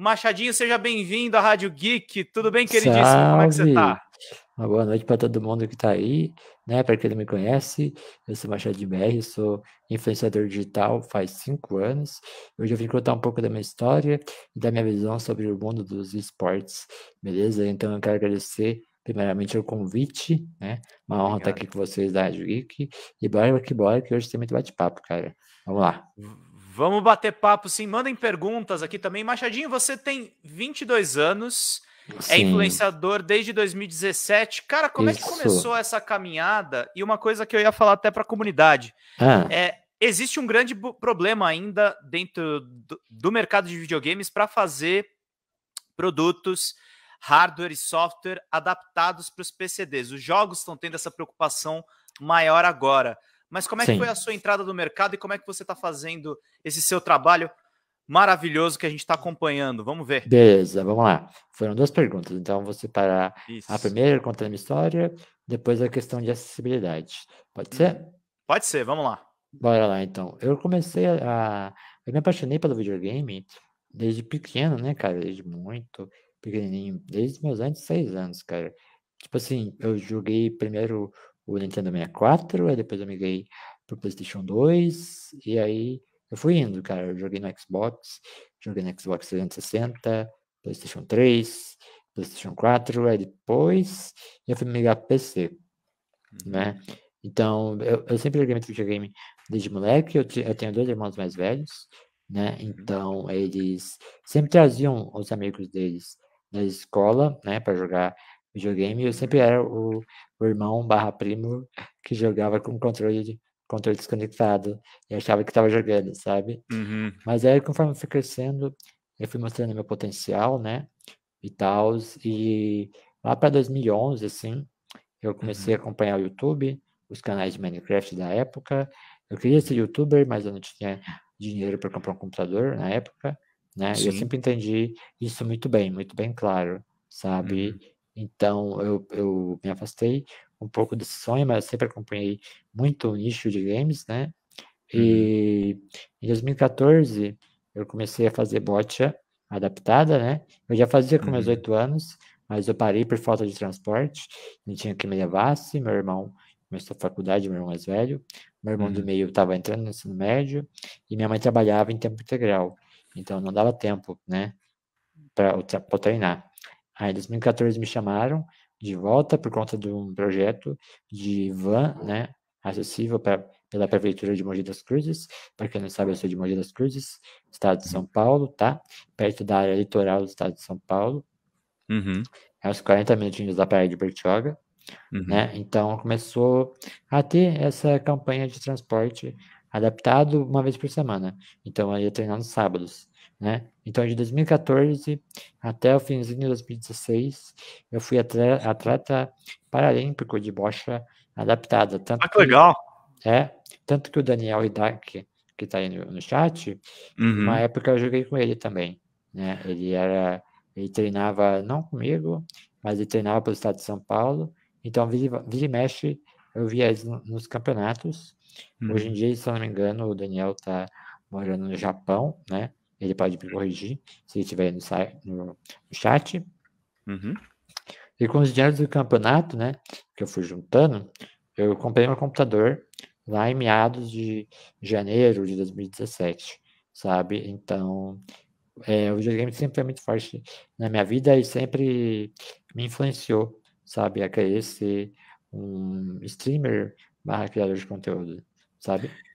Machadinho, seja bem-vindo à Rádio Geek. Tudo bem, queridíssimo? Salve. Como é que você está? Uma boa noite para todo mundo que está aí, né? Para quem não me conhece, eu sou Machadinho BR, sou influenciador digital faz cinco anos. Hoje eu vim contar um pouco da minha história e da minha visão sobre o mundo dos esportes, beleza? Então eu quero agradecer primeiramente o convite, né? Uma honra Obrigado. estar aqui com vocês da Rádio Geek. E bora que bora, que hoje tem muito bate-papo, cara. Vamos lá. Vamos bater papo, sim. Mandem perguntas aqui também. Machadinho, você tem 22 anos, é sim. é influenciador desde 2017. Cara, como Isso. é que começou essa caminhada? E uma coisa que eu ia falar até para a comunidade. Ah. É, existe um grande problema ainda dentro do, do mercado de videogames para fazer produtos hardware e software adaptados para os PCDs. Os jogos estão tendo essa preocupação maior agora. Mas como é Sim. que foi a sua entrada no mercado e como é que você está fazendo esse seu trabalho maravilhoso que a gente está acompanhando? Vamos ver. Beleza, vamos lá. Foram duas perguntas, então vou separar Isso. a primeira contando a minha história, depois a questão de acessibilidade. Pode ser? Hum, pode ser, vamos lá. Bora lá, então. Eu comecei a. Eu me apaixonei pelo videogame desde pequeno, né, cara? Desde muito pequenininho, desde meus antes seis anos, cara. Tipo assim, eu joguei primeiro o Nintendo 64, aí depois eu migrei pro PlayStation 2, e aí eu fui indo, cara. Eu joguei no Xbox, joguei no Xbox 360, PlayStation 3, PlayStation 4, aí depois eu fui migrar pro PC, uhum. né? Então, eu, eu sempre joguei muito videogame desde moleque. Eu, eu tenho dois irmãos mais velhos, né? Uhum. Então, eles sempre traziam os amigos deles na escola, né, para jogar videogame. Eu sempre era o, o irmão barra primo que jogava com controle de, controle desconectado e achava que estava jogando, sabe? Uhum. Mas aí, conforme eu fui crescendo, eu fui mostrando meu potencial, né? E tal. E lá para 2011, assim, eu comecei uhum. a acompanhar o YouTube, os canais de Minecraft da época. Eu queria ser youtuber, mas eu não tinha dinheiro para comprar um computador na época, né? Sim. E eu sempre entendi isso muito bem, muito bem claro, sabe? Uhum. Então eu, eu me afastei um pouco desse sonho, mas eu sempre acompanhei muito o nicho de games, né? E uhum. em 2014 eu comecei a fazer botcha adaptada, né? Eu já fazia com meus uhum. oito anos, mas eu parei por falta de transporte, não tinha que me levasse, meu irmão começou a faculdade, meu irmão mais velho, meu irmão uhum. do meio estava entrando no ensino médio e minha mãe trabalhava em tempo integral, então não dava tempo, né, para treinar. Aí, em 2014, me chamaram de volta por conta de um projeto de van, né, acessível pra, pela Prefeitura de Mogi das Cruzes. Para quem não sabe, eu sou de Mogi das Cruzes, estado de São Paulo, tá? Perto da área litoral do estado de São Paulo. Uhum. É uns 40 minutinhos da praia de Bertioga. Né? Uhum. Né? Então, começou a ter essa campanha de transporte adaptado uma vez por semana. Então, eu ia treinar nos sábados. Né? Então, de 2014 até o finzinho de 2016, eu fui atleta paralímpico de bocha adaptada. Tanto ah, que legal! Que, é, tanto que o Daniel Hidak, que está aí no, no chat, uhum. uma época eu joguei com ele também. Né? Ele era, ele treinava não comigo, mas ele treinava para o estado de São Paulo. Então, vira, vira e mexe, eu via nos campeonatos. Uhum. Hoje em dia, se eu não me engano, o Daniel está morando no Japão, né? ele pode me corrigir se ele estiver no, no, no, chat. Uhum. E com os dias do campeonato, né, que eu fui juntando, eu comprei meu computador lá em meados de janeiro de 2017, sabe? Então, é, o videogame sempre foi muito forte na minha vida e sempre me influenciou, sabe? A querer ser um streamer barra criador de conteúdo, sabe?